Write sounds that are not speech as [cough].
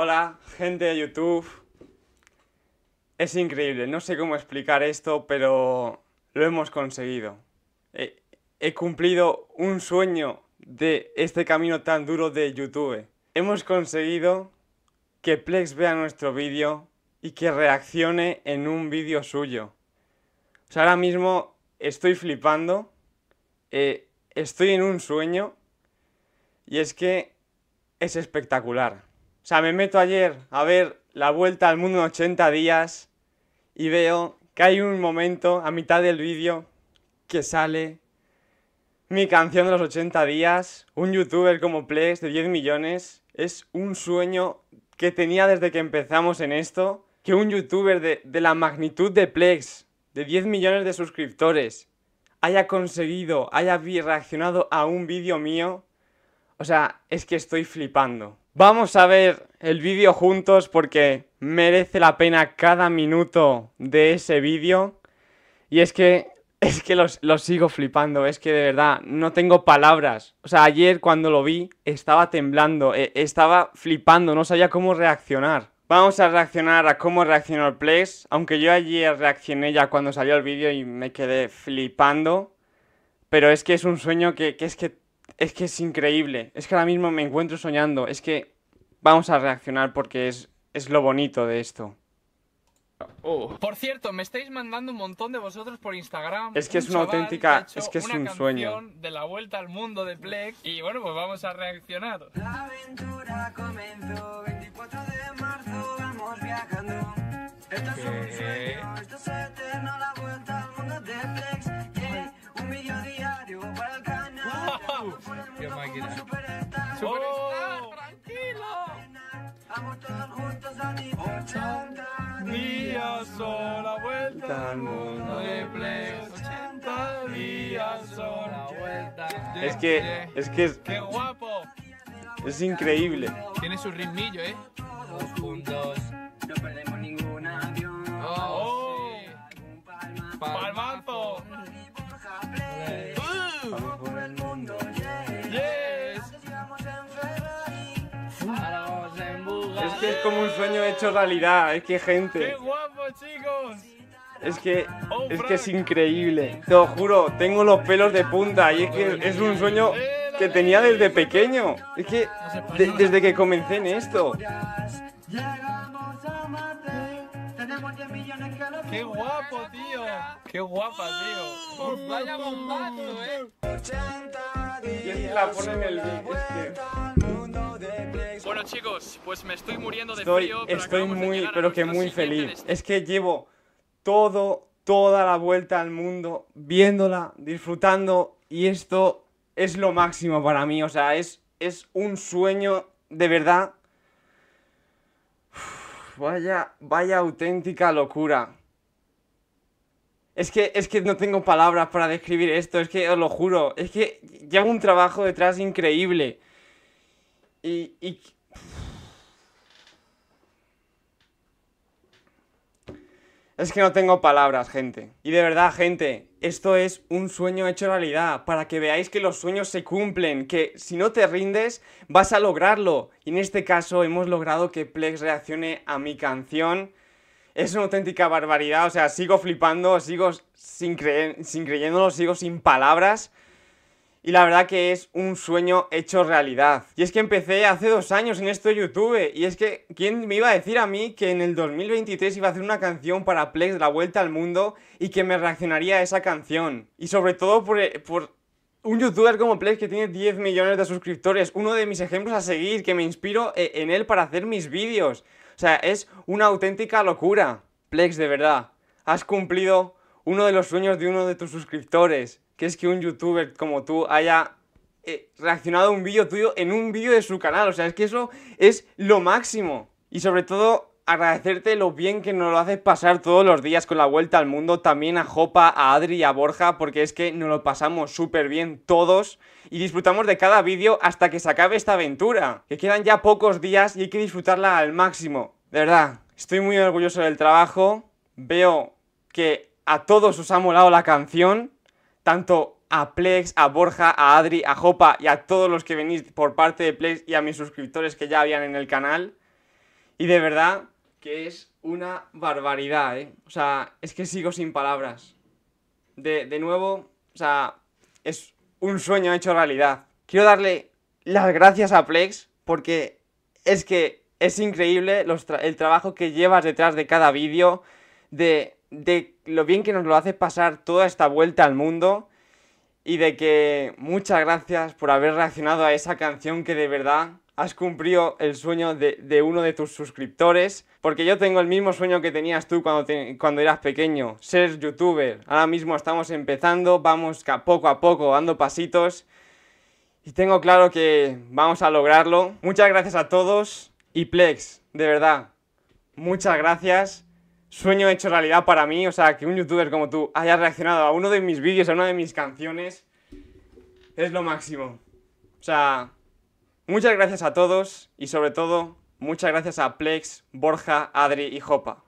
Hola, gente de YouTube. Es increíble, no sé cómo explicar esto, pero lo hemos conseguido. He, cumplido un sueño de este camino tan duro de YouTube. Hemos conseguido que Plex vea nuestro vídeo y que reaccione en un vídeo suyo. O sea, ahora mismo estoy flipando. Eh, estoy en un sueño. Y es que es espectacular. O sea, me meto ayer a ver la vuelta al mundo en 80 días y veo que hay un momento a mitad del vídeo que sale mi canción de los 80 días, un youtuber como Plex de 10 millones. Es un sueño que tenía desde que empezamos en esto, que un youtuber de, de la magnitud de Plex, de 10 millones de suscriptores, haya conseguido, haya reaccionado a un vídeo mío. O sea, es que estoy flipando. Vamos a ver el vídeo juntos porque merece la pena cada minuto de ese vídeo. Y es que, [laughs] es que los, sigo flipando, es que de verdad no tengo palabras. O sea, ayer cuando lo vi estaba temblando, e, estaba flipando, no sabía cómo reaccionar. Vamos a reaccionar a cómo reaccionó el Plex, aunque yo ayer reaccioné ya cuando salió el vídeo y me quedé flipando. Pero es que es un sueño que, que es que es que es increíble. Es que ahora mismo me encuentro soñando. Es que vamos a reaccionar porque es, es lo bonito de esto. Oh. Por cierto, me estáis mandando un montón de vosotros por Instagram. Es que es una auténtica, es que es un sueño. De la vuelta al mundo de Plex y bueno, pues vamos a reaccionar. La aventura comenzó 24 de marzo, vamos viajando. Oh, ¡Ah, tranquilo! días vuelta mundo de play. 80 Es que, es que es... guapo! Es increíble. Tiene su ritmillo, ¿eh? juntos, que es como un sueño hecho realidad. Es que gente. ¡Qué guapo, chicos! Es que, oh, es que es increíble. Te lo juro, tengo los pelos de punta y es que es un sueño eh, que tenía desde pequeño. Es que desde que comencé en esto. ¡Qué guapo, tío! ¡Qué guapa, tío! Pues ¡Vaya bombazo, eh! Y es que la en el beat, es que... Bueno chicos, pues me estoy muriendo de frío. estoy muy, pero que muy feliz. Es que llevo todo, toda la vuelta al mundo viéndola, disfrutando y esto es lo máximo para mí. O sea, es, es un sueño de verdad. vaya, vaya auténtica locura. Es que, es que no tengo palabras para describir esto, es que os lo juro, es que llevo un trabajo detrás increíble. Y, y, Es que no tengo palabras, gente. Y de verdad, gente, esto es un sueño hecho realidad, para que veáis que los sueños se cumplen, que si no te rindes, vas a lograrlo. Y en este caso hemos logrado que Plex reaccione a mi canción. Es una auténtica barbaridad, o sea, sigo flipando, sigo sin, creyéndolo, sigo sin palabras y la verdad que es un sueño hecho realidad. Y es que empecé hace dos años en esto de YouTube y es que ¿quién me iba a decir a mí que en el 2023 iba a hacer una canción para Plex de la vuelta al mundo y que me reaccionaría a esa canción? Y sobre todo por, eh, por un youtuber como Plex que tiene 10 millones de suscriptores, uno de mis ejemplos a seguir, que me inspiro eh, en él para hacer mis vídeos. O sea, es una auténtica locura. Plex, de verdad, has cumplido uno de los sueños de uno de tus suscriptores que es que un youtuber como tú haya eh, reaccionado a un vídeo tuyo en un vídeo de su canal. O sea, es que eso es lo máximo. Y sobre todo, agradecerte lo bien que nos lo haces pasar todos los días con la vuelta al mundo, también a Jopa, a Adri y a Borja, porque es que nos lo pasamos súper bien todos y disfrutamos de cada vídeo hasta que se acabe esta aventura, que quedan ya pocos días y hay que disfrutarla al máximo. De verdad, estoy muy orgulloso del trabajo, veo que a todos os ha molado la canción tanto a Plex, a Borja, a Adri, a Jopa y a todos los que venís por parte de Plex y a mis suscriptores que ya habían en el canal. Y de verdad que es una barbaridad, ¿eh? O sea, es que sigo sin palabras. De, nuevo, o sea, es un sueño hecho realidad. Quiero darle las gracias a Plex porque es que es increíble el trabajo que llevas detrás de cada vídeo, de de lo bien que nos lo hace pasar toda esta vuelta al mundo y de que muchas gracias por haber reaccionado a esa canción que de verdad has cumplido el sueño de, uno de tus suscriptores, porque yo tengo el mismo sueño que tenías tú cuando, cuando eras pequeño, ser youtuber. Ahora mismo estamos empezando, vamos poco a poco dando pasitos y tengo claro que vamos a lograrlo. Muchas gracias a todos y Plex, de verdad, muchas gracias sueño hecho realidad para mí, o sea, que un youtuber como tú haya reaccionado a uno de mis vídeos, a una de mis canciones, es lo máximo. O sea, muchas gracias a todos y sobre todo, muchas gracias a Plex, Borja, Adri y Jopa.